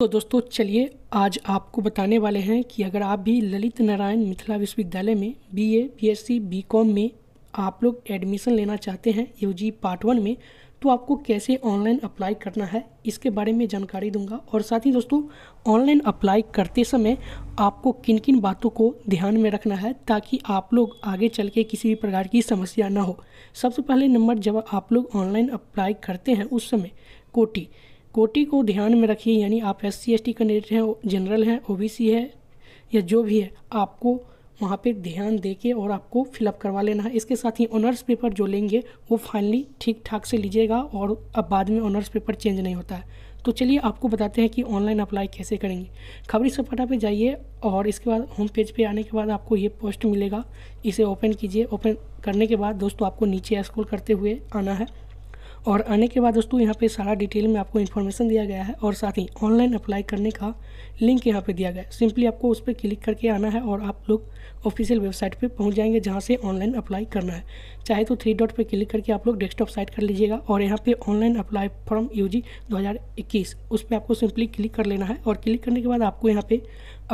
तो दोस्तों चलिए आज आपको बताने वाले हैं कि अगर आप भी ललित नारायण मिथिला विश्वविद्यालय में B A B S C B com में आप लोग एडमिशन लेना चाहते हैं यू जी पार्ट वन में तो आपको कैसे ऑनलाइन अप्लाई करना है इसके बारे में जानकारी दूंगा और साथ ही दोस्तों ऑनलाइन अप्लाई करते समय आपको किन किन बातों को ध्यान में रखना है ताकि आप लोग आगे चल के किसी भी प्रकार की समस्या ना हो सबसे पहले नंबर जब आप लोग ऑनलाइन अप्लाई करते हैं उस समय कोटी कोटि को ध्यान में रखिए यानी आप S C S T candidate हैं जनरल हैं सी है या जो भी है आपको वहाँ पे ध्यान दे के और आपको फिलअप करवा लेना है इसके साथ ही ऑनर्स पेपर जो लेंगे वो फाइनली ठीक ठाक से लीजिएगा और अब बाद में ऑनर्स पेपर चेंज नहीं होता है तो चलिए आपको बताते हैं कि ऑनलाइन अप्लाई कैसे करेंगे खबरी सपाटा पे जाइए और इसके बाद होम पेज पे आने के बाद आपको ये पोस्ट मिलेगा इसे ओपन कीजिए ओपन करने के बाद दोस्तों आपको नीचे स्क्रॉल करते हुए आना है और आने के बाद दोस्तों यहाँ पे सारा डिटेल में आपको इन्फॉर्मेशन दिया गया है और साथ ही ऑनलाइन अप्लाई करने का लिंक यहाँ पे दिया गया है सिंपली आपको उस पर क्लिक करके आना है और आप लोग ऑफिशियल वेबसाइट पे पहुँच जाएंगे जहाँ से ऑनलाइन अप्लाई करना है चाहे तो थ्री डॉट पर क्लिक करके आप लोग डेस्कटॉप साइट कर लीजिएगा और यहाँ पर online apply form U G उस पर आपको सिंपली क्लिक कर लेना है और क्लिक करने के बाद आपको यहाँ पर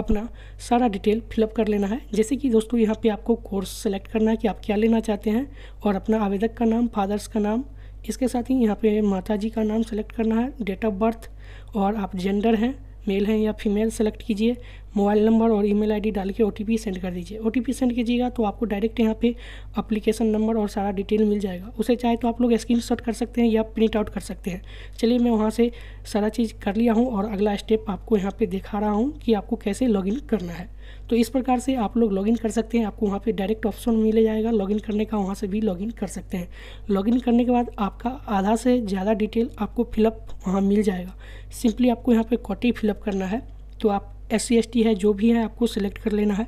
अपना सारा डिटेल फिलअप कर लेना है जैसे कि दोस्तों यहाँ पर आपको कोर्स सेलेक्ट करना है कि आप क्या लेना चाहते हैं और अपना आवेदक का नाम फादर्स का नाम इसके साथ ही यहाँ पे माता जी का नाम सेलेक्ट करना है डेट ऑफ बर्थ और आप जेंडर हैं मेल हैं या फीमेल सेलेक्ट कीजिए मोबाइल नंबर और ईमेल आईडी डाल के ओ सेंड कर दीजिए ओ सेंड कीजिएगा तो आपको डायरेक्ट यहाँ पे अप्लीकेशन नंबर और सारा डिटेल मिल जाएगा उसे चाहे तो आप लोग स्क्रीन कर सकते हैं या प्रिंट आउट कर सकते हैं चलिए मैं वहाँ से सारा चीज़ कर लिया हूँ और अगला स्टेप आपको यहाँ पर दिखा रहा हूँ कि आपको कैसे लॉग करना है तो इस प्रकार से आप लोग लॉगिन कर सकते हैं आपको वहाँ पे डायरेक्ट ऑप्शन मिल जाएगा लॉगिन करने का वहाँ से भी लॉगिन कर सकते हैं लॉगिन करने के बाद आपका आधा से ज़्यादा डिटेल आपको फिलअप वहाँ मिल जाएगा सिंपली आपको यहाँ पर कॉटी फिलअप करना है तो आप एस सी है जो भी है आपको सिलेक्ट कर लेना है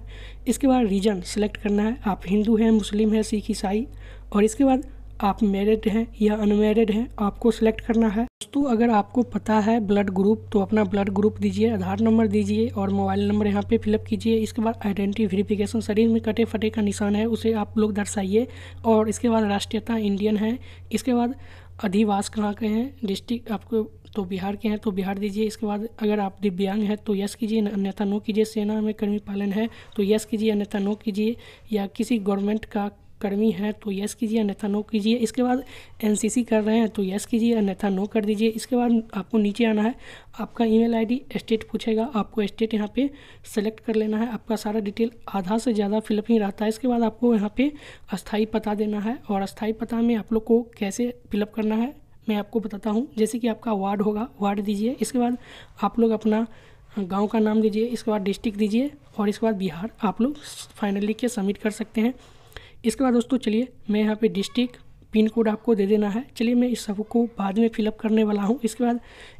इसके बाद रीजन सेलेक्ट करना है आप हिंदू हैं मुस्लिम हैं सिख ईसाई और इसके बाद आप मेरिड हैं या अनमेरिड हैं आपको सिलेक्ट करना है दोस्तों अगर आपको पता है ब्लड ग्रुप तो अपना ब्लड ग्रुप दीजिए आधार नंबर दीजिए और मोबाइल नंबर यहाँ पे फिलअप कीजिए इसके बाद आइडेंटिटी वेरिफिकेशन शरीर में कटे फटे का निशान है उसे आप लोग दर्शाइए और इसके बाद राष्ट्रीयता इंडियन है इसके बाद अधिवास कहाँ के हैं डिस्ट्रिक्ट आपको तो बिहार के हैं तो बिहार दीजिए इसके बाद अगर आप दिव्यांग हैं तो यस कीजिए अन्यथा नो कीजिए सेना में कर्मी पालन है तो यस कीजिए अन्यथा नो कीजिए या किसी गवर्नमेंट का कर्मी है तो यस कीजिए अन्यथा नो कीजिए इसके बाद एनसीसी कर रहे हैं तो येस कीजिए अन्यथा नो कर दीजिए इसके बाद आपको नीचे आना है आपका ईमेल आईडी स्टेट पूछेगा आपको स्टेट यहाँ पे सेलेक्ट कर लेना है आपका सारा डिटेल आधा से ज़्यादा फिलअप नहीं रहता है इसके बाद आपको यहाँ पर अस्थाई पता देना है और अस्थाई पता में आप लोग को कैसे फिलअप करना है मैं आपको बताता हूँ जैसे कि आपका वार्ड होगा वार्ड दीजिए इसके बाद आप लोग अपना गांव का नाम दीजिए इसके बाद डिस्ट्रिक्ट दीजिए और इसके बाद बिहार आप लोग फाइनली के सबमिट कर सकते हैं इसके बाद दोस्तों चलिए मैं यहाँ पे डिस्ट्रिक्ट पिन कोड आपको दे देना है चलिए मैं इस सब को बाद में फिलअप करने वाला हूँ इसके बाद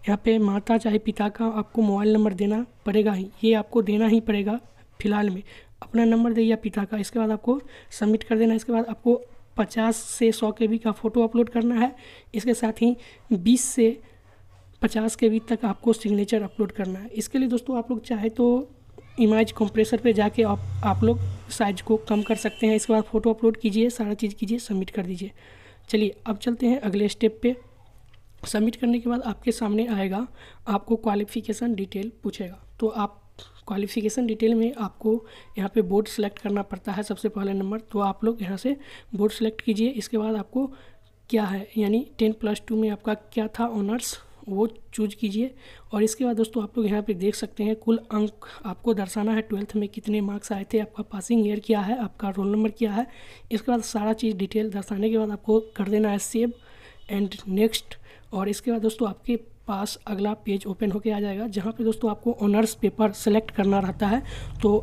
यहाँ पे माता चाहे पिता का आपको मोबाइल नंबर देना पड़ेगा ही ये आपको देना ही पड़ेगा फ़िलहाल में अपना नंबर दे या पिता का इसके बाद आपको सबमिट कर देना इसके बाद आपको पचास से सौ के बी का फ़ोटो अपलोड करना है इसके साथ ही बीस से पचास के बी तक आपको सिग्नेचर अपलोड करना है इसके लिए दोस्तों आप लोग चाहे तो इमेज कंप्रेसर पे जाके आप आप लोग साइज़ को कम कर सकते हैं इसके बाद फ़ोटो अपलोड कीजिए सारा चीज़ कीजिए सबमिट कर दीजिए चलिए अब चलते हैं अगले स्टेप पे सबमिट करने के बाद आपके सामने आएगा आपको क्वालिफिकेशन डिटेल पूछेगा तो आप क्वालिफिकेशन डिटेल में आपको यहाँ पे बोर्ड सेलेक्ट करना पड़ता है सबसे पहले नंबर तो आप लोग यहाँ से बोर्ड सेलेक्ट कीजिए इसके बाद आपको क्या है यानी टेन प्लस टू में आपका क्या था ऑनर्स वो चूज कीजिए और इसके बाद दोस्तों आप लोग यहाँ पे देख सकते हैं कुल अंक आपको दर्शाना है ट्वेल्थ में कितने मार्क्स आए थे आपका पासिंग ईयर क्या है आपका रोल नंबर क्या है इसके बाद सारा चीज़ डिटेल दर्शाने के बाद आपको कर देना है सेव एंड नेक्स्ट और इसके बाद दोस्तों आपके पास अगला पेज ओपन होके आ जाएगा जहाँ पर दोस्तों आपको ऑनर्स पेपर सेलेक्ट करना रहता है तो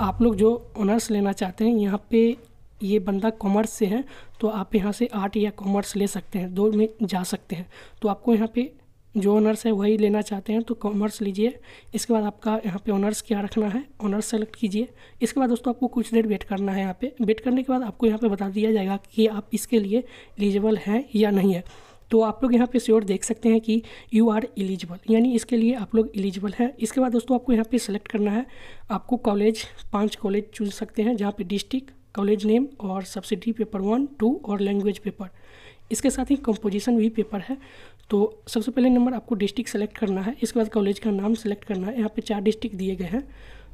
आप लोग जो ऑनर्स लेना चाहते हैं यहाँ पर ये बंदा कॉमर्स से है तो आप यहाँ से आर्ट या कॉमर्स ले सकते हैं दो में जा सकते हैं तो आपको यहाँ पे जो ऑनर्स है वही लेना चाहते हैं तो कॉमर्स लीजिए इसके बाद आपका यहाँ पे ऑनर्स क्या रखना है ऑनर्स सेलेक्ट कीजिए इसके बाद दोस्तों आपको कुछ देर वेट करना है यहाँ पे वेट करने के बाद आपको यहाँ पे बता दिया जाएगा कि आप इसके लिए एलिजिबल हैं या नहीं है तो आप लोग यहाँ पे श्योर देख सकते हैं कि यू आर एलिजिबल यानी इसके लिए आप लोग एलिजिबल हैं इसके बाद दोस्तों आपको यहाँ पर सेलेक्ट करना है आपको कॉलेज पाँच कॉलेज चुन सकते हैं जहाँ पे डिस्ट्रिक्ट कॉलेज नेम और सब्सिडी पेपर वन टू और लैंग्वेज पेपर इसके साथ ही कंपोजिशन भी पेपर है तो सबसे पहले नंबर आपको डिस्ट्रिक्ट सेलेक्ट करना है इसके बाद कॉलेज का नाम सेलेक्ट करना है यहाँ पे चार डिस्ट्रिक्ट दिए गए हैं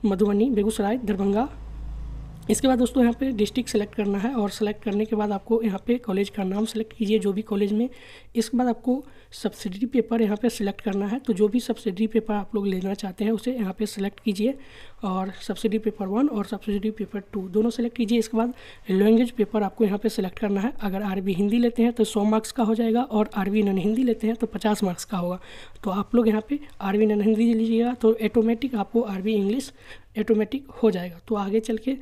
मधुबनी बेगूसराय दरभंगा इसके बाद दोस्तों यहाँ पे डिस्ट्रिक्ट सेलेक्ट करना है और सेलेक्ट करने के बाद आपको यहाँ पे कॉलेज का नाम सेलेक्ट कीजिए जो भी कॉलेज में इसके बाद आपको सब्सिडी पेपर यहाँ पे सिलेक्ट करना है तो जो भी सब्सिडरी पेपर आप लोग लेना चाहते हैं उसे यहाँ पे सेलेक्ट कीजिए और सब्सिडी पेपर वन और सब्सिडी पेपर टू दोनों सेलेक्ट कीजिए इसके बाद लैंग्वेज पेपर आपको यहाँ पे सेलेक्ट करना है अगर आरबी हिंदी लेते हैं तो सौ मार्क्स का हो जाएगा और आरबी नन हिंदी लेते हैं तो पचास मार्क्स का होगा तो आप लोग यहाँ पे आरबी नन हिंदी लीजिएगा तो ऑटोमेटिक आपको आरबी इंग्लिश ऑटोमेटिक हो जाएगा तो आगे चल के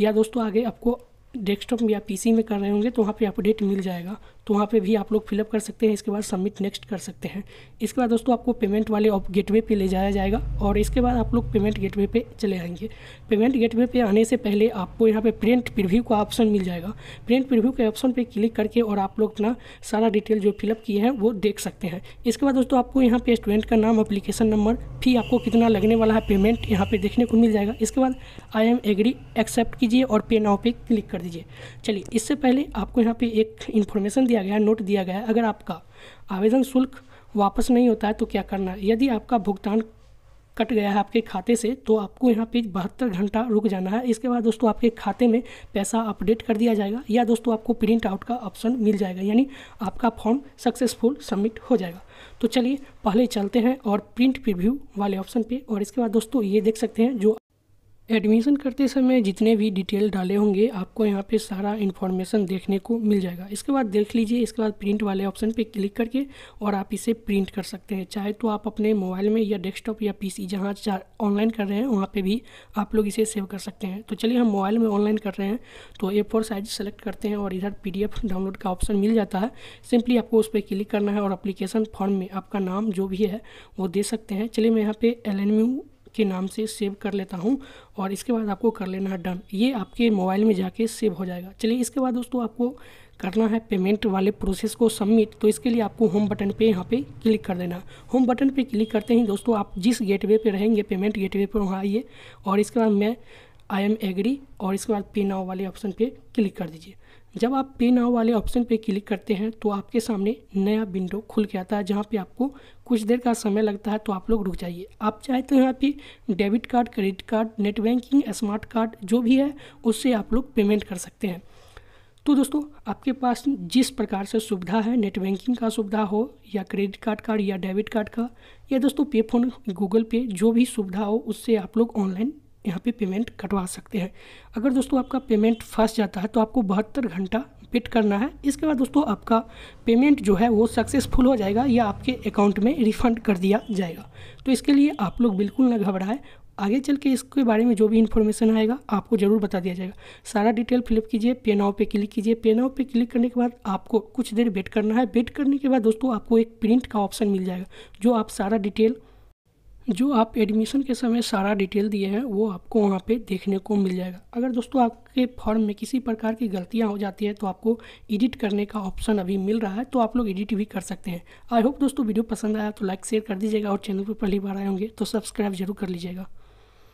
या दोस्तों आगे आपको डेस्कटॉप या पीसी में कर रहे होंगे तो वहाँ पे अपडेट मिल जाएगा तो वहाँ पे भी आप लोग फिलअप कर सकते हैं इसके बाद सबमिट नेक्स्ट कर सकते हैं इसके बाद दोस्तों आपको पेमेंट वाले ऑफ गेटवे पे ले जाया जाएगा और इसके बाद आप लोग पेमेंट गेटवे पे चले आएंगे पेमेंट गेटवे पे आने से पहले आपको यहाँ पे प्रिंट प्रिव्यू का ऑप्शन मिल जाएगा प्रिंट प्रिव्यू के ऑप्शन पर क्लिक करके और आप लोग अपना सारा डिटेल जो फिलअप किए हैं वो देख सकते हैं इसके बाद दोस्तों आपको यहाँ पे स्टूडेंट का नाम अप्लीकेशन नंबर फी आपको कितना लगने वाला है पेमेंट यहाँ पर देखने को मिल जाएगा इसके बाद आई एम एग्री एक्सेप्ट कीजिए और पे नाव पे क्लिक कर दीजिए चलिए इससे पहले आपको यहाँ पे एक इन्फॉर्मेशन दिया दिया गया नोट दिया गया अगर आपका आवेदन शुल्क वापस नहीं होता है तो क्या करना है यदि आपका भुगतान कट गया है आपके खाते से तो आपको यहाँ पे बहत्तर घंटा रुक जाना है इसके बाद दोस्तों आपके खाते में पैसा अपडेट कर दिया जाएगा या दोस्तों आपको प्रिंट आउट का ऑप्शन मिल जाएगा यानी आपका फॉर्म सक्सेसफुल सबमिट हो जाएगा तो चलिए पहले चलते हैं और प्रिंट प्रिव्यू वाले ऑप्शन पे और इसके बाद दोस्तों ये देख सकते हैं जो एडमिशन करते समय जितने भी डिटेल डाले होंगे आपको यहाँ पे सारा इन्फॉर्मेशन देखने को मिल जाएगा इसके बाद देख लीजिए इसके बाद प्रिंट वाले ऑप्शन पे क्लिक करके और आप इसे प्रिंट कर सकते हैं चाहे तो आप अपने मोबाइल में या डेस्कटॉप या पीसी जहाँ ऑनलाइन कर रहे हैं वहाँ पे भी आप लोग इसे सेव कर सकते हैं तो चलिए हम मोबाइल में ऑनलाइन कर रहे हैं तो ए फोर साइज सेलेक्ट करते हैं और इधर पी डाउनलोड का ऑप्शन मिल जाता है सिंपली आपको उस पर क्लिक करना है और अप्लीकेशन फॉर्म में आपका नाम जो भी है वो दे सकते हैं चलिए मैं यहाँ पर एल के नाम से सेव कर लेता हूँ और इसके बाद आपको कर लेना है डन ये आपके मोबाइल में जाके सेव हो जाएगा चलिए इसके बाद दोस्तों आपको करना है पेमेंट वाले प्रोसेस को सबमिट तो इसके लिए आपको होम बटन पे यहाँ पे क्लिक कर देना होम बटन पे क्लिक करते ही दोस्तों आप जिस गेटवे पे रहेंगे पेमेंट गेटवे पर वहाँ आइए और इसके बाद मैं आई एम एग्री और इसके बाद पे नाव वाले ऑप्शन पे क्लिक कर दीजिए जब आप पे नाव वाले ऑप्शन पे क्लिक करते हैं तो आपके सामने नया विंडो खुल के आता है जहाँ पर आपको कुछ देर का समय लगता है तो आप लोग रुक जाइए आप चाहे तो यहाँ पे debit card credit card net banking smart card जो भी है उससे आप लोग पेमेंट कर सकते हैं तो दोस्तों आपके पास जिस प्रकार से सुविधा है नेट बैंकिंग का सुविधा हो या क्रेडिट कार्ड का या डेबिट कार्ड का या दोस्तों पे फोन गूगल पे जो भी सुविधा हो उससे आप लोग ऑनलाइन यहाँ पे पेमेंट कटवा सकते हैं अगर दोस्तों आपका पेमेंट फंस जाता है तो आपको बहत्तर घंटा फिट करना है इसके बाद दोस्तों आपका पेमेंट जो है वो सक्सेसफुल हो जाएगा या आपके अकाउंट में रिफंड कर दिया जाएगा तो इसके लिए आप लोग बिल्कुल ना घबराएं आगे चल के इसके बारे में जो भी इन्फॉर्मेशन आएगा आपको ज़रूर बता दिया जाएगा सारा डिटेल फिलअप कीजिए पे नाव पे क्लिक कीजिए पे नाव पे क्लिक करने के बाद आपको कुछ देर वेट करना है वेट करने के बाद दोस्तों आपको एक प्रिंट का ऑप्शन मिल जाएगा जो आप सारा डिटेल जो आप एडमिशन के समय सारा डिटेल दिए हैं वो आपको वहाँ पे देखने को मिल जाएगा अगर दोस्तों आपके फॉर्म में किसी प्रकार की गलतियाँ हो जाती है तो आपको एडिट करने का ऑप्शन अभी मिल रहा है तो आप लोग एडिट भी कर सकते हैं आई होप दोस्तों वीडियो पसंद आया तो लाइक शेयर कर दीजिएगा और चैनल पर पहली बार आए होंगे तो सब्सक्राइब जरूर कर लीजिएगा